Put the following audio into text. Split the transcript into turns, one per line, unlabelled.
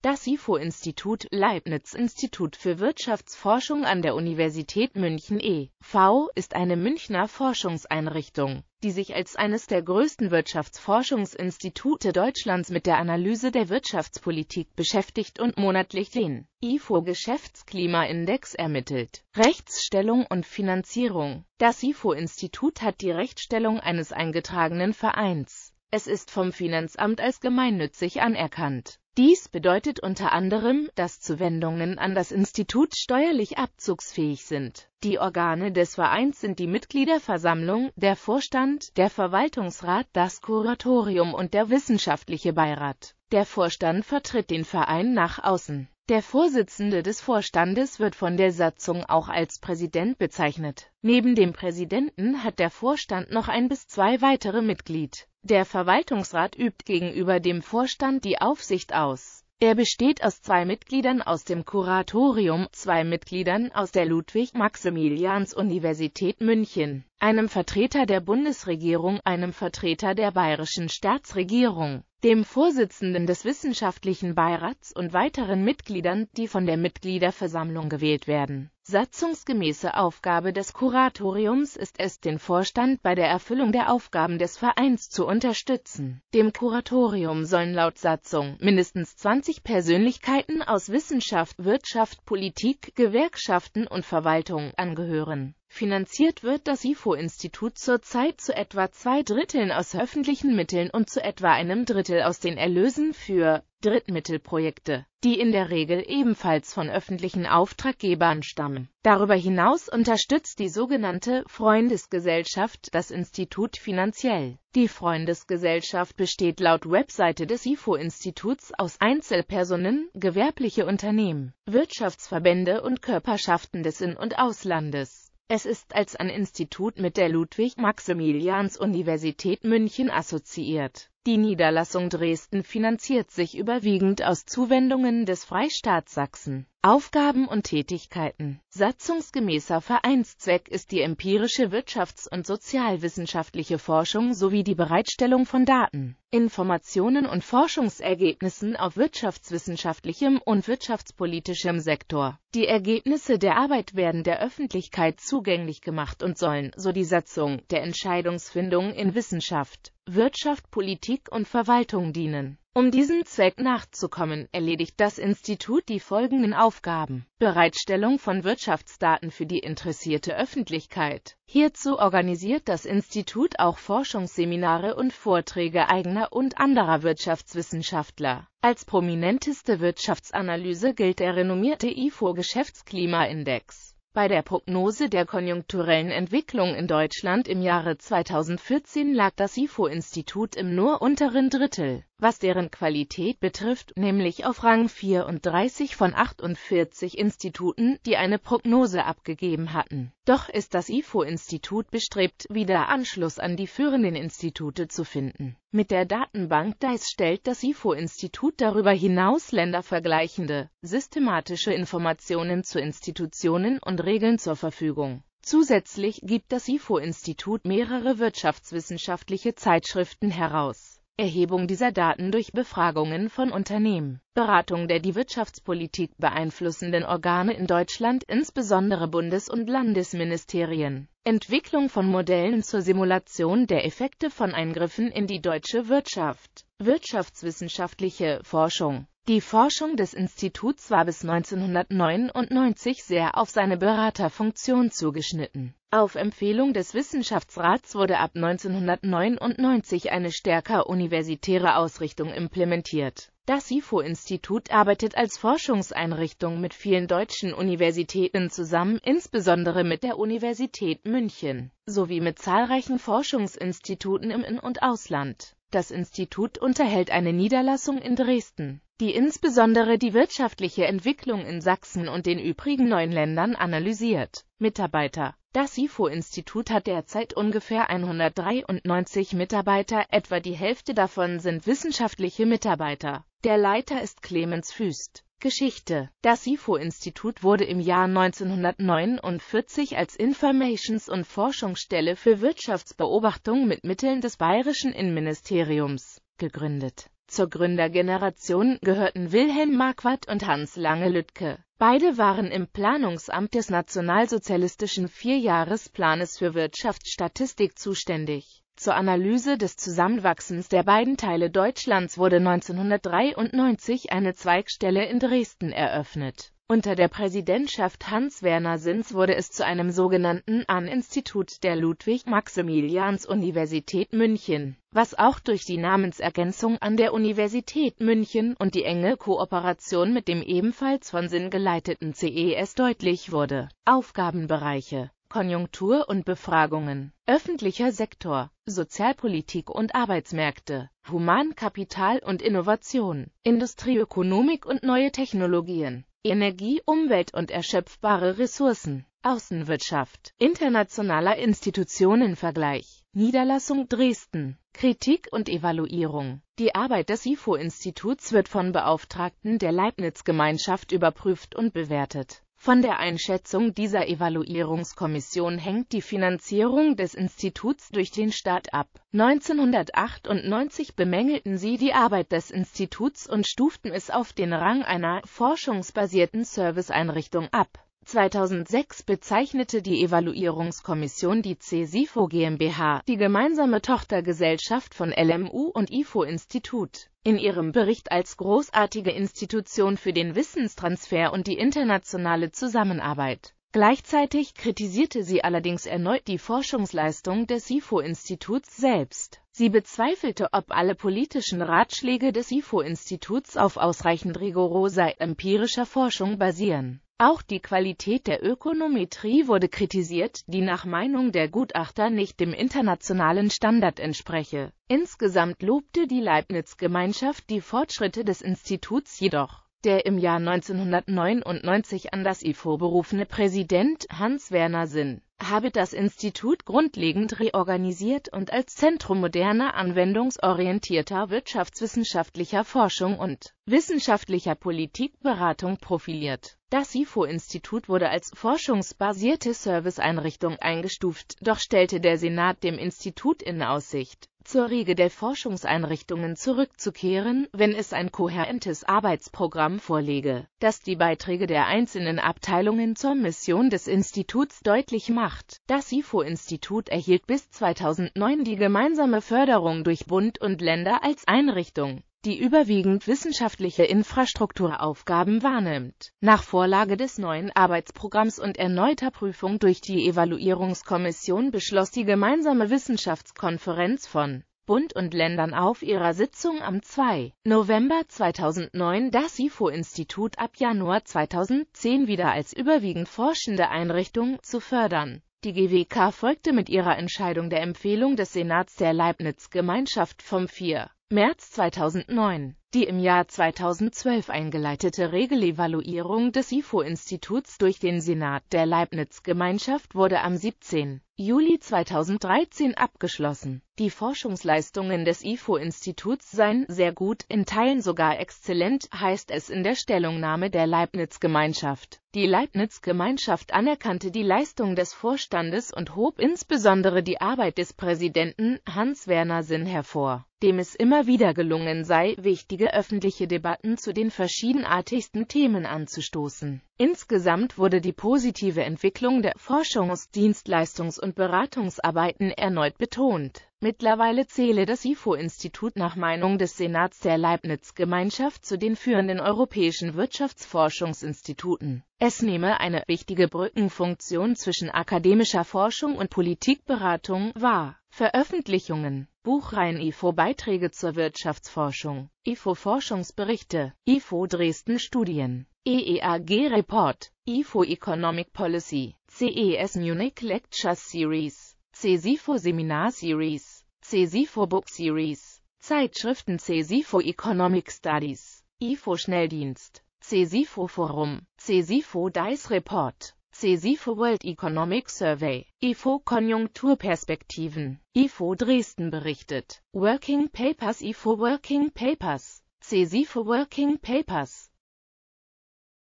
Das IFO-Institut Leibniz Institut für Wirtschaftsforschung an der Universität München e.V. ist eine Münchner Forschungseinrichtung, die sich als eines der größten Wirtschaftsforschungsinstitute Deutschlands mit der Analyse der Wirtschaftspolitik beschäftigt und monatlich den ifo geschäftsklima index ermittelt. Rechtsstellung und Finanzierung Das IFO-Institut hat die Rechtsstellung eines eingetragenen Vereins. Es ist vom Finanzamt als gemeinnützig anerkannt. Dies bedeutet unter anderem, dass Zuwendungen an das Institut steuerlich abzugsfähig sind. Die Organe des Vereins sind die Mitgliederversammlung, der Vorstand, der Verwaltungsrat, das Kuratorium und der wissenschaftliche Beirat. Der Vorstand vertritt den Verein nach außen. Der Vorsitzende des Vorstandes wird von der Satzung auch als Präsident bezeichnet. Neben dem Präsidenten hat der Vorstand noch ein bis zwei weitere Mitglied der Verwaltungsrat übt gegenüber dem Vorstand die Aufsicht aus. Er besteht aus zwei Mitgliedern aus dem Kuratorium, zwei Mitgliedern aus der Ludwig-Maximilians-Universität München, einem Vertreter der Bundesregierung, einem Vertreter der bayerischen Staatsregierung, dem Vorsitzenden des Wissenschaftlichen Beirats und weiteren Mitgliedern, die von der Mitgliederversammlung gewählt werden Satzungsgemäße Aufgabe des Kuratoriums ist es, den Vorstand bei der Erfüllung der Aufgaben des Vereins zu unterstützen. Dem Kuratorium sollen laut Satzung mindestens 20 Persönlichkeiten aus Wissenschaft, Wirtschaft, Politik, Gewerkschaften und Verwaltung angehören. Finanziert wird das IFO-Institut zurzeit zu etwa zwei Dritteln aus öffentlichen Mitteln und zu etwa einem Drittel aus den Erlösen für Drittmittelprojekte, die in der Regel ebenfalls von öffentlichen Auftraggebern stammen. Darüber hinaus unterstützt die sogenannte Freundesgesellschaft das Institut finanziell. Die Freundesgesellschaft besteht laut Webseite des IFO-Instituts aus Einzelpersonen, gewerbliche Unternehmen, Wirtschaftsverbände und Körperschaften des In- und Auslandes. Es ist als ein Institut mit der Ludwig-Maximilians-Universität München assoziiert. Die Niederlassung Dresden finanziert sich überwiegend aus Zuwendungen des Freistaats Sachsen. Aufgaben und Tätigkeiten Satzungsgemäßer Vereinszweck ist die empirische wirtschafts- und sozialwissenschaftliche Forschung sowie die Bereitstellung von Daten, Informationen und Forschungsergebnissen auf wirtschaftswissenschaftlichem und wirtschaftspolitischem Sektor. Die Ergebnisse der Arbeit werden der Öffentlichkeit zugänglich gemacht und sollen, so die Satzung, der Entscheidungsfindung in Wissenschaft, Wirtschaft, Politik und Verwaltung dienen. Um diesem Zweck nachzukommen, erledigt das Institut die folgenden Aufgaben. Bereitstellung von Wirtschaftsdaten für die interessierte Öffentlichkeit. Hierzu organisiert das Institut auch Forschungsseminare und Vorträge eigener und anderer Wirtschaftswissenschaftler. Als prominenteste Wirtschaftsanalyse gilt der renommierte IFO-Geschäftsklimaindex. Bei der Prognose der konjunkturellen Entwicklung in Deutschland im Jahre 2014 lag das IFO-Institut im nur unteren Drittel, was deren Qualität betrifft, nämlich auf Rang 34 von 48 Instituten, die eine Prognose abgegeben hatten. Doch ist das IFO-Institut bestrebt, wieder Anschluss an die führenden Institute zu finden mit der Datenbank DICE stellt das IFO-Institut darüber hinaus ländervergleichende, systematische Informationen zu Institutionen und Regeln zur Verfügung. Zusätzlich gibt das IFO-Institut mehrere wirtschaftswissenschaftliche Zeitschriften heraus. Erhebung dieser Daten durch Befragungen von Unternehmen, Beratung der die Wirtschaftspolitik beeinflussenden Organe in Deutschland, insbesondere Bundes- und Landesministerien, Entwicklung von Modellen zur Simulation der Effekte von Eingriffen in die deutsche Wirtschaft. Wirtschaftswissenschaftliche Forschung Die Forschung des Instituts war bis 1999 sehr auf seine Beraterfunktion zugeschnitten. Auf Empfehlung des Wissenschaftsrats wurde ab 1999 eine stärker universitäre Ausrichtung implementiert das SIFO-Institut arbeitet als Forschungseinrichtung mit vielen deutschen Universitäten zusammen, insbesondere mit der Universität München, sowie mit zahlreichen Forschungsinstituten im In- und Ausland. Das Institut unterhält eine Niederlassung in Dresden, die insbesondere die wirtschaftliche Entwicklung in Sachsen und den übrigen neuen Ländern analysiert. Mitarbeiter das SIFO-Institut hat derzeit ungefähr 193 Mitarbeiter, etwa die Hälfte davon sind wissenschaftliche Mitarbeiter. Der Leiter ist Clemens Füst. Geschichte Das SIFO-Institut wurde im Jahr 1949 als Informations- und Forschungsstelle für Wirtschaftsbeobachtung mit Mitteln des bayerischen Innenministeriums gegründet zur Gründergeneration gehörten Wilhelm Marquardt und Hans Lange Lüttke. Beide waren im Planungsamt des nationalsozialistischen Vierjahresplanes für Wirtschaftsstatistik zuständig. Zur Analyse des Zusammenwachsens der beiden Teile Deutschlands wurde 1993 eine Zweigstelle in Dresden eröffnet unter der Präsidentschaft Hans-Werner Sinns wurde es zu einem sogenannten An-Institut der Ludwig-Maximilians-Universität München, was auch durch die Namensergänzung an der Universität München und die enge Kooperation mit dem ebenfalls von Sinn geleiteten CES deutlich wurde. Aufgabenbereiche Konjunktur und Befragungen, öffentlicher Sektor, Sozialpolitik und Arbeitsmärkte, Humankapital und Innovation, Industrieökonomik und neue Technologien, Energie, Umwelt und erschöpfbare Ressourcen. Außenwirtschaft. Internationaler Institutionenvergleich. Niederlassung Dresden. Kritik und Evaluierung. Die Arbeit des IFO-Instituts wird von Beauftragten der Leibniz-Gemeinschaft überprüft und bewertet. Von der Einschätzung dieser Evaluierungskommission hängt die Finanzierung des Instituts durch den Staat ab. 1998 bemängelten sie die Arbeit des Instituts und stuften es auf den Rang einer forschungsbasierten Serviceeinrichtung ab 2006 bezeichnete die Evaluierungskommission die CSIFO GmbH, die gemeinsame Tochtergesellschaft von LMU und IFO-Institut, in ihrem Bericht als großartige Institution für den Wissenstransfer und die internationale Zusammenarbeit. Gleichzeitig kritisierte sie allerdings erneut die Forschungsleistung des ifo instituts selbst. Sie bezweifelte, ob alle politischen Ratschläge des ifo instituts auf ausreichend rigoroser empirischer Forschung basieren. Auch die Qualität der Ökonometrie wurde kritisiert, die nach Meinung der Gutachter nicht dem internationalen Standard entspreche. Insgesamt lobte die Leibniz-Gemeinschaft die Fortschritte des Instituts jedoch. Der im Jahr 1999 an das IFO berufene Präsident Hans-Werner Sinn habe das Institut grundlegend reorganisiert und als Zentrum moderner anwendungsorientierter wirtschaftswissenschaftlicher Forschung und wissenschaftlicher Politikberatung profiliert das SIFO-Institut wurde als forschungsbasierte Serviceeinrichtung eingestuft, doch stellte der Senat dem Institut in Aussicht, zur Riege der Forschungseinrichtungen zurückzukehren, wenn es ein kohärentes Arbeitsprogramm vorlege, das die Beiträge der einzelnen Abteilungen zur Mission des Instituts deutlich macht. Das SIFO-Institut erhielt bis 2009 die gemeinsame Förderung durch Bund und Länder als Einrichtung die überwiegend wissenschaftliche Infrastrukturaufgaben wahrnimmt. Nach Vorlage des neuen Arbeitsprogramms und erneuter Prüfung durch die Evaluierungskommission beschloss die gemeinsame Wissenschaftskonferenz von Bund und Ländern auf ihrer Sitzung am 2. November 2009 das IFO-Institut ab Januar 2010 wieder als überwiegend forschende Einrichtung zu fördern. Die GWK folgte mit ihrer Entscheidung der Empfehlung des Senats der Leibniz-Gemeinschaft vom 4. März 2009 die im Jahr 2012 eingeleitete Regelevaluierung des IFO-Instituts durch den Senat der Leibniz-Gemeinschaft wurde am 17. Juli 2013 abgeschlossen. Die Forschungsleistungen des IFO-Instituts seien sehr gut, in Teilen sogar exzellent, heißt es in der Stellungnahme der Leibniz-Gemeinschaft. Die Leibniz-Gemeinschaft anerkannte die Leistung des Vorstandes und hob insbesondere die Arbeit des Präsidenten Hans-Werner Sinn hervor, dem es immer wieder gelungen sei, wichtige wichtige öffentliche Debatten zu den verschiedenartigsten Themen anzustoßen. Insgesamt wurde die positive Entwicklung der Forschungs-, Dienstleistungs- und Beratungsarbeiten erneut betont. Mittlerweile zähle das IFO-Institut nach Meinung des Senats der Leibniz-Gemeinschaft zu den führenden europäischen Wirtschaftsforschungsinstituten. Es nehme eine wichtige Brückenfunktion zwischen akademischer Forschung und Politikberatung wahr. Veröffentlichungen Buchreihen IFO Beiträge zur Wirtschaftsforschung IFO Forschungsberichte IFO Dresden Studien EEAG Report IFO Economic Policy CES Munich Lecture Series CSIFO Seminar Series, CSIFO Book Series, Zeitschriften CSIFO Economic Studies, IFO e Schnelldienst, CSIFO Forum, CSIFO DICE Report. CSIFO World Economic Survey, IFO e Konjunkturperspektiven, IFO e Dresden berichtet, Working Papers IFO Working Papers, CSIFO Working Papers